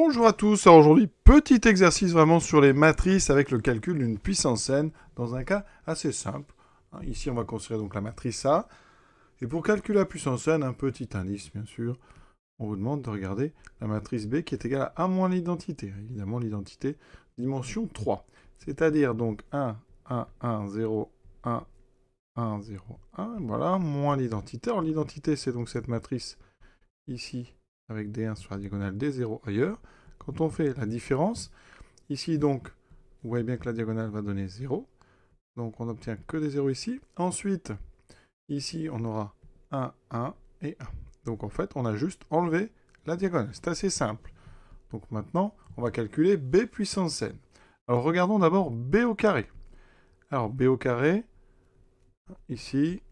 Bonjour à tous, aujourd'hui petit exercice vraiment sur les matrices avec le calcul d'une puissance n dans un cas assez simple. Hein, ici on va considérer donc la matrice A. Et pour calculer la puissance n, un petit indice bien sûr, on vous demande de regarder la matrice B qui est égale à A moins l'identité. Évidemment l'identité dimension 3. C'est-à-dire donc 1, 1, 1, 0, 1, 1, 0, 1. Voilà, moins l'identité. Alors l'identité c'est donc cette matrice ici avec D1 hein, sur la diagonale D0 ailleurs. Quand on fait la différence, ici donc, vous voyez bien que la diagonale va donner 0. Donc on n'obtient que des 0 ici. Ensuite, ici on aura 1, 1 et 1. Donc en fait, on a juste enlevé la diagonale. C'est assez simple. Donc maintenant, on va calculer b puissance n. Alors regardons d'abord b au carré. Alors b au carré, ici,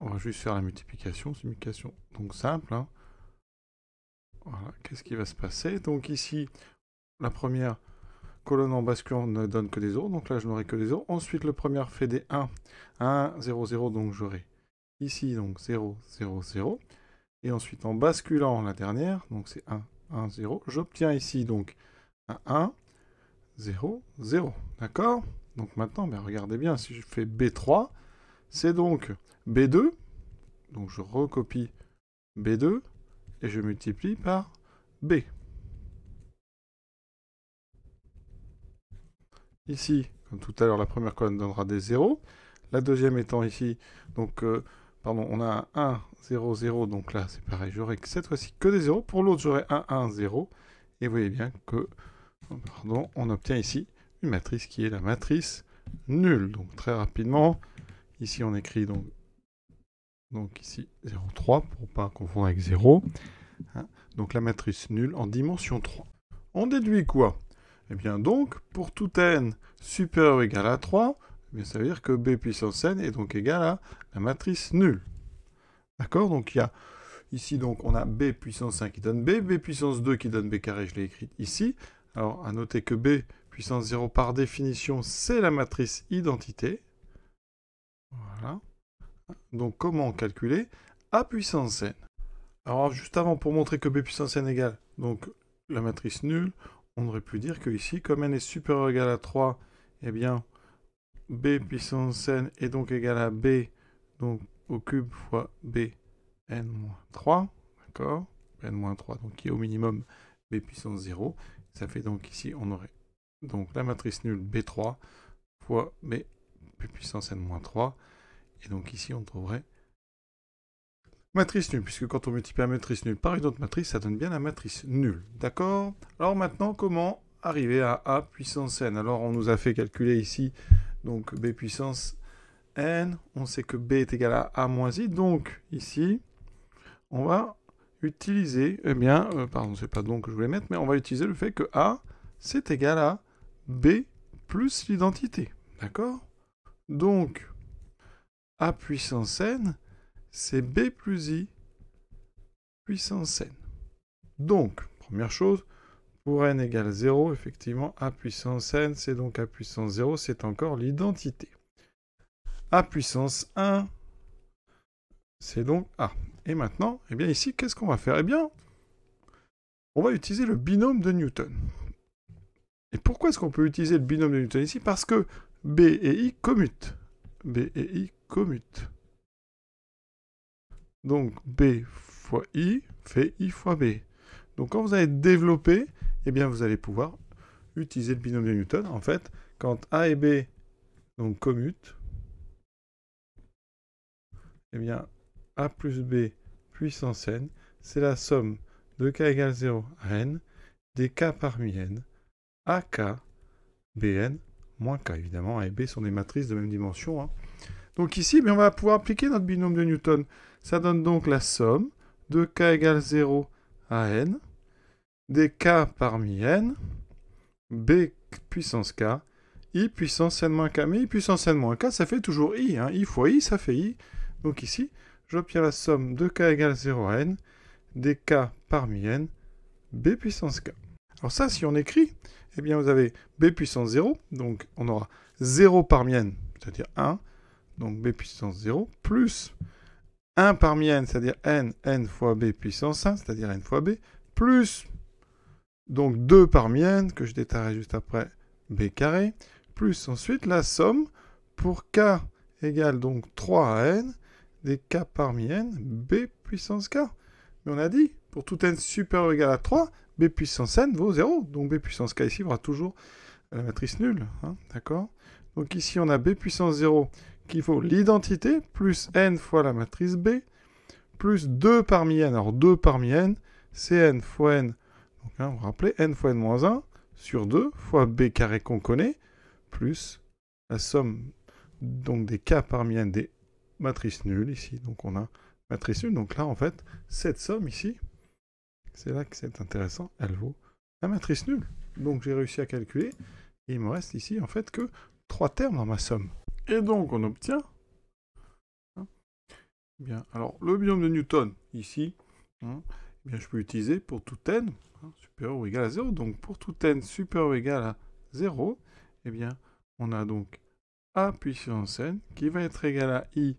on va juste faire la multiplication, c'est une multiplication donc simple. Hein. Voilà, qu'est-ce qui va se passer Donc ici, la première colonne en basculant ne donne que des 0, donc là je n'aurai que des 0. Ensuite, le premier fait des 1, 1, 0, 0, donc j'aurai ici donc 0, 0, 0. Et ensuite, en basculant la dernière, donc c'est 1, 1, 0, j'obtiens ici donc un 1, 0, 0. D'accord Donc maintenant, ben, regardez bien, si je fais B3, c'est donc B2, donc je recopie B2, et je multiplie par B. Ici, comme tout à l'heure, la première colonne donnera des zéros. La deuxième étant ici, donc, euh, pardon, on a un 1, 0, 0, donc là, c'est pareil, j'aurai cette fois-ci que des zéros. Pour l'autre, j'aurai 1, 1, 0. Et vous voyez bien que, pardon, on obtient ici une matrice qui est la matrice nulle. Donc, très rapidement, ici, on écrit donc donc ici 0,3 pour ne pas confondre avec 0. Hein. donc la matrice nulle en dimension 3. On déduit quoi Eh bien donc, pour tout n supérieur ou égal à 3, eh bien ça veut dire que b puissance n est donc égal à la matrice nulle. D'accord Donc il y a ici donc on a b puissance 1 qui donne b, b puissance 2 qui donne b carré, je l'ai écrit ici. Alors à noter que b puissance 0 par définition, c'est la matrice identité. Voilà. Donc comment calculer A puissance n Alors juste avant, pour montrer que B puissance n égale, donc la matrice nulle, on aurait pu dire que ici, comme n est supérieur ou égal à 3, eh bien, b puissance n est donc égal à b, donc au cube fois b n moins 3, d'accord n moins 3, donc qui est au minimum b puissance 0. Ça fait donc ici, on aurait donc la matrice nulle b3 fois b, puissance n moins 3 et donc ici, on trouverait matrice nulle, puisque quand on multiplie la matrice nulle par une autre matrice, ça donne bien la matrice nulle. D'accord Alors maintenant, comment arriver à A puissance n Alors on nous a fait calculer ici, donc B puissance n, on sait que B est égal à A moins i, donc ici, on va utiliser, eh bien, euh, pardon, c'est pas donc que je voulais mettre, mais on va utiliser le fait que A, c'est égal à B plus l'identité. D'accord Donc, a puissance n, c'est B plus I puissance n. Donc, première chose, pour n égale 0, effectivement, A puissance n, c'est donc A puissance 0, c'est encore l'identité. A puissance 1, c'est donc A. Et maintenant, eh bien ici, qu'est-ce qu'on va faire Eh bien, on va utiliser le binôme de Newton. Et pourquoi est-ce qu'on peut utiliser le binôme de Newton ici Parce que B et I commutent. B et I commute. Donc B fois I fait I fois B. Donc quand vous allez développer, eh bien vous allez pouvoir utiliser le binôme de Newton. En fait, quand A et B donc commutent, eh bien A plus B puissance n, c'est la somme de k égale 0 à n des k parmi n, AK, BN, moins K. Évidemment, A et B sont des matrices de même dimension. Hein. Donc ici, on va pouvoir appliquer notre binôme de Newton. Ça donne donc la somme de k égale 0 à n, des k parmi n, b puissance k, i puissance n moins k. Mais i puissance n moins k, ça fait toujours i. Hein. i fois i, ça fait i. Donc ici, j'obtiens la somme de k égale 0 à n, des k parmi n, b puissance k. Alors ça, si on écrit, eh bien vous avez b puissance 0, donc on aura 0 parmi n, c'est-à-dire 1, donc b puissance 0, plus 1 parmi n, c'est-à-dire n, n fois b puissance 1, c'est-à-dire n fois b, plus donc 2 parmi n, que je détaillerai juste après, b carré, plus ensuite la somme pour k égale donc 3 à n, des k parmi n, b puissance k. Mais on a dit, pour tout n supérieur ou égal à 3, b puissance n vaut 0, donc b puissance k ici aura toujours la euh, matrice nulle. Hein, d'accord Donc ici, on a b puissance 0 qui vaut l'identité plus n fois la matrice b plus 2 parmi n. Alors 2 parmi n, c'est n fois n. Donc hein, vous vous rappelez, n fois n moins 1 sur 2 fois b carré qu'on connaît plus la somme donc des k parmi n des matrices nulles ici. Donc on a matrice nulle. Donc là, en fait, cette somme ici, c'est là que c'est intéressant, elle vaut la matrice nulle. Donc j'ai réussi à calculer. Et il me reste ici en fait que 3 termes dans ma somme. Et donc on obtient... Hein, eh bien, alors le biome de Newton ici, hein, eh bien, je peux utiliser pour tout n hein, supérieur ou égal à 0. Donc pour tout n supérieur ou égal à 0, eh bien on a donc a puissance n qui va être égal à i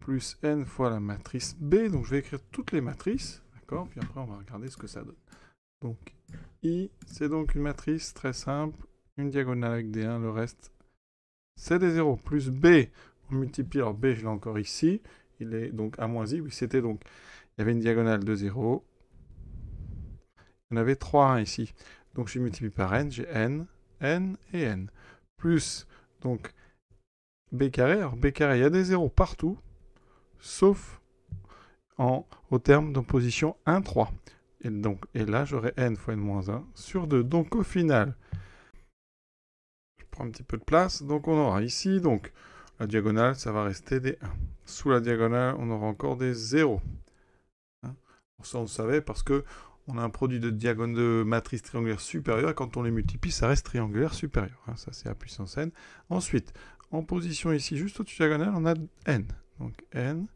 plus n fois la matrice b. Donc je vais écrire toutes les matrices, d'accord Puis après on va regarder ce que ça donne. Donc I, c'est donc une matrice très simple, une diagonale avec des 1, le reste c'est des 0, plus B, on multiplie, alors B je l'ai encore ici, il est donc A moins I, oui c'était donc, il y avait une diagonale de 0, on avait 3, 1 ici, donc je multiplie par N, j'ai N, N et N, plus donc B carré, alors B carré il y a des 0 partout, sauf en, au terme position 1, 3. Et, là, j'aurai n fois n moins 1 sur 2. Donc au final, je prends un petit peu de place. Donc on aura ici, donc la diagonale, ça va rester des 1. Sous la diagonale, on aura encore des 0. Hein pour ça, on le savait parce que on a un produit de diagonale de matrice triangulaire supérieure. Et quand on les multiplie, ça reste triangulaire supérieur. Hein, ça, c'est à puissance n. Ensuite, en position ici, juste au-dessus de la diagonale, on a n. Donc n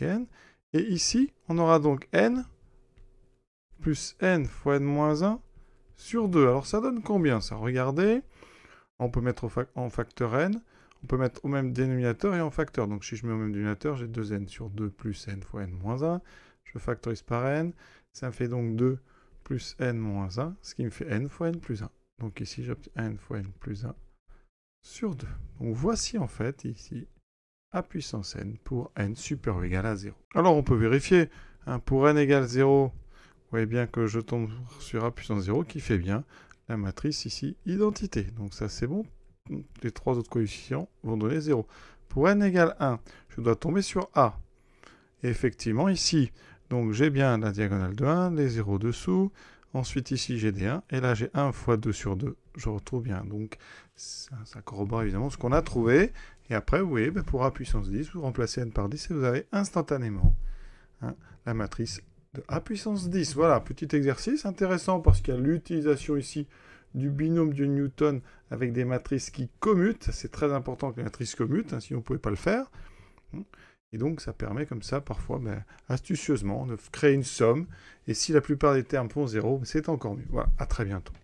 et n. Et ici, on aura donc n plus n fois n moins 1 sur 2. Alors ça donne combien ça Regardez, on peut mettre en facteur n, on peut mettre au même dénominateur et en facteur. Donc si je mets au même dénominateur, j'ai 2n sur 2 plus n fois n moins 1. Je factorise par n, ça me fait donc 2 plus n moins 1, ce qui me fait n fois n plus 1. Donc ici, j'obtiens n fois n plus 1 sur 2. Donc voici en fait ici a puissance n pour n supérieur ou égal à 0. Alors on peut vérifier, pour n égale 0, vous voyez bien que je tombe sur A puissance 0 qui fait bien la matrice ici identité. Donc ça c'est bon, les trois autres coefficients vont donner 0. Pour n égale 1, je dois tomber sur A. effectivement ici, donc j'ai bien la diagonale de 1, les 0 dessous, ensuite ici j'ai des 1, et là j'ai 1 fois 2 sur 2, je retrouve bien. Donc ça, ça corrobore évidemment ce qu'on a trouvé, et après vous voyez, ben, pour A puissance 10, vous remplacez n par 10 et vous avez instantanément hein, la matrice de A puissance 10. Voilà, petit exercice intéressant parce qu'il y a l'utilisation ici du binôme de Newton avec des matrices qui commutent. C'est très important que les matrices commutent, hein, sinon vous ne pouvez pas le faire. Et donc ça permet comme ça, parfois, ben, astucieusement, de créer une somme. Et si la plupart des termes font 0, ben, c'est encore mieux. Voilà, à très bientôt.